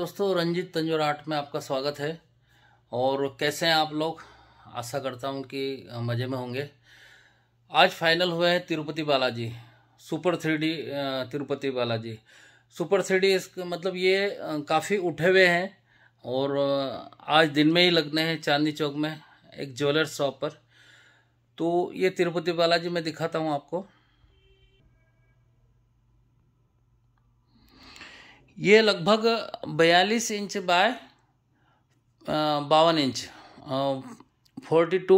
दोस्तों रंजीत तंजोर आर्ट में आपका स्वागत है और कैसे हैं आप लोग आशा करता हूं कि मज़े में होंगे आज फाइनल हुए हैं Tirupati Balaji super three D Tirupati Balaji super three D इसका मतलब ये काफ़ी उठे हुए हैं और आज दिन में ही लगने हैं चांदनी चौक में एक ज्वेलर शॉप पर तो ये तिरुपति बालाजी मैं दिखाता हूँ आपको ये लगभग बयालीस इंच बाय बावन inch forty two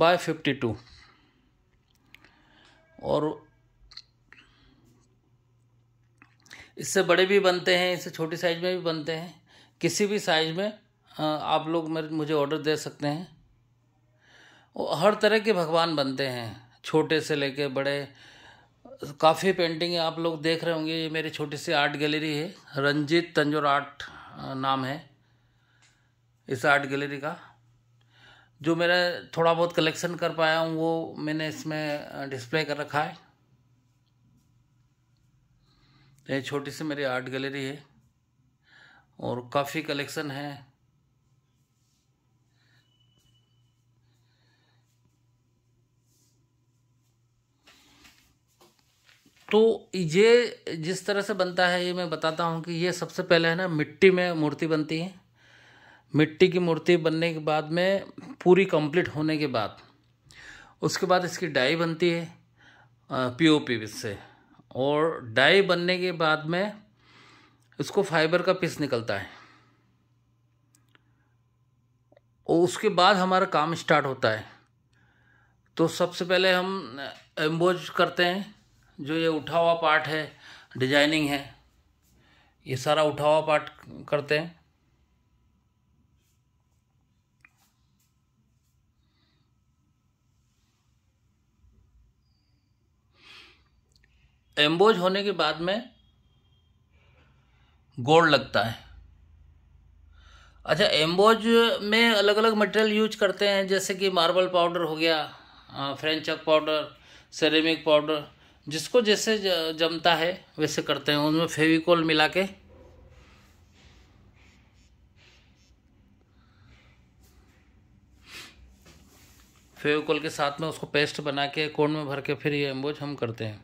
by fifty two और इससे बड़े भी बनते हैं इससे छोटी साइज में भी बनते हैं किसी भी साइज में आप लोग मेरे मुझे ऑर्डर दे सकते हैं हर तरह के भगवान बनते हैं छोटे से लेके बड़े काफ़ी पेंटिंग आप लोग देख रहे होंगे ये मेरी छोटी सी आर्ट गैलरी है रंजीत तंजोर आर्ट नाम है इस आर्ट गैलरी का जो मेरा थोड़ा बहुत कलेक्शन कर पाया हूँ वो मैंने इसमें डिस्प्ले कर रखा है ये छोटी सी मेरी आर्ट गैलरी है और काफ़ी कलेक्शन है तो ये जिस तरह से बनता है ये मैं बताता हूँ कि ये सबसे पहले है ना मिट्टी में मूर्ति बनती है मिट्टी की मूर्ति बनने के बाद में पूरी कंप्लीट होने के बाद उसके बाद इसकी डाई बनती है पीओपी से और डाई बनने के बाद में इसको फाइबर का पीस निकलता है और उसके बाद हमारा काम स्टार्ट होता है तो सबसे पहले हम एम्बोज करते हैं जो ये उठा हुआ पार्ट है डिजाइनिंग है ये सारा उठा हुआ पार्ट करते हैं एम्बोज होने के बाद में गोल्ड लगता है अच्छा एम्बोज में अलग अलग मटेरियल यूज करते हैं जैसे कि मार्बल पाउडर हो गया french chalk powder ceramic powder जिसको जैसे जमता है वैसे करते हैं उनमें फेविकोल मिला के फेविकोल के साथ में उसको पेस्ट बना के कोण में भर के फिर ये एम्बोज हम करते हैं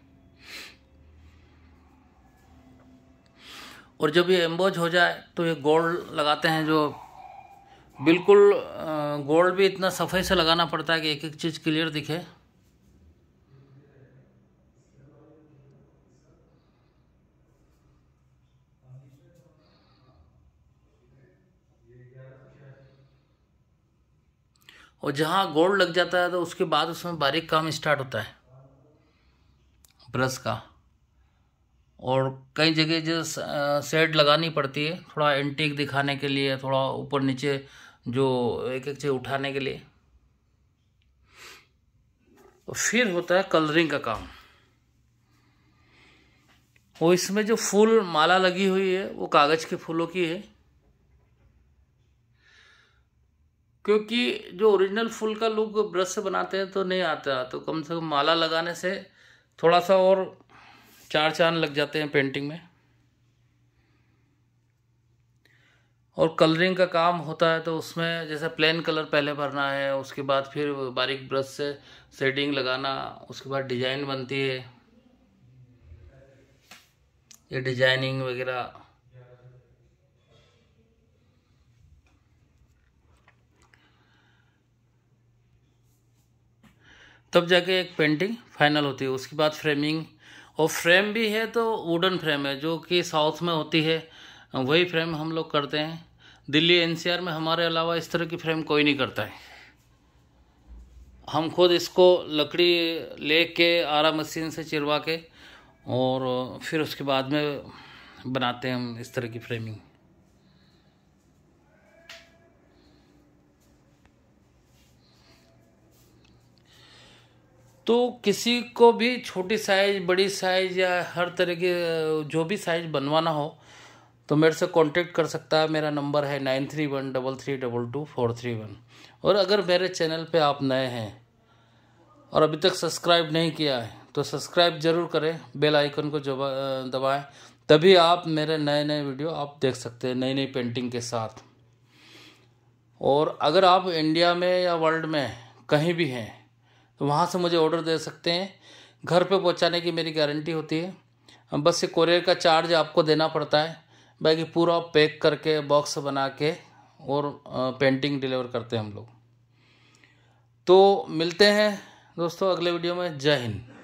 और जब ये एम्बोज हो जाए तो ये गोल्ड लगाते हैं जो बिल्कुल गोल्ड भी इतना सफ़ाई से लगाना पड़ता है कि एक एक चीज़ क्लियर दिखे और जहाँ गोल्ड लग जाता है तो उसके बाद उसमें बारीक काम स्टार्ट होता है ब्रश का और कई जगह जो सेट लगानी पड़ती है थोड़ा एंटीक दिखाने के लिए थोड़ा ऊपर नीचे जो एक एक चीज़ उठाने के लिए और फिर होता है कलरिंग का काम और इसमें जो फूल माला लगी हुई है वो कागज़ के फूलों की है क्योंकि जो ओरिजिनल फूल का लुक ब्रश से बनाते हैं तो नहीं आता तो कम से कम माला लगाने से थोड़ा सा और चार चांद लग जाते हैं पेंटिंग में और कलरिंग का काम होता है तो उसमें जैसे प्लेन कलर पहले भरना है उसके बाद फिर बारीक ब्रश से शेडिंग लगाना उसके बाद डिजाइन बनती है ये डिजाइनिंग वगैरह तब जाके एक पेंटिंग फाइनल होती है उसके बाद फ्रेमिंग और फ्रेम भी है तो वुडन फ्रेम है जो कि साउथ में होती है वही फ्रेम हम लोग करते हैं दिल्ली एनसीआर में हमारे अलावा इस तरह की फ्रेम कोई नहीं करता है हम खुद इसको लकड़ी ले के आरा मशीन से चिरवा के और फिर उसके बाद में बनाते हैं हम इस तरह की फ्रेमिंग तो किसी को भी छोटी साइज बड़ी साइज या हर तरह के जो भी साइज बनवाना हो तो मेरे से कांटेक्ट कर सकता है मेरा नंबर है nine three one double three double two four three one और अगर मेरे चैनल पे आप नए हैं और अभी तक सब्सक्राइब नहीं किया है तो सब्सक्राइब जरूर करें बेल आइकन को दबाएं तभी आप मेरे नए नए वीडियो आप देख सकते हैं नई नई पेंटिंग के साथ और अगर आप इंडिया में या वर्ल्ड में कहीं भी हैं तो वहाँ से मुझे ऑर्डर दे सकते हैं घर पे पहुँचाने की मेरी गारंटी होती है बस ये कोरियर का चार्ज आपको देना पड़ता है बाकी पूरा पैक करके बॉक्स बना के और पेंटिंग डिलीवर करते हैं हम लोग तो मिलते हैं दोस्तों अगले वीडियो में जय हिंद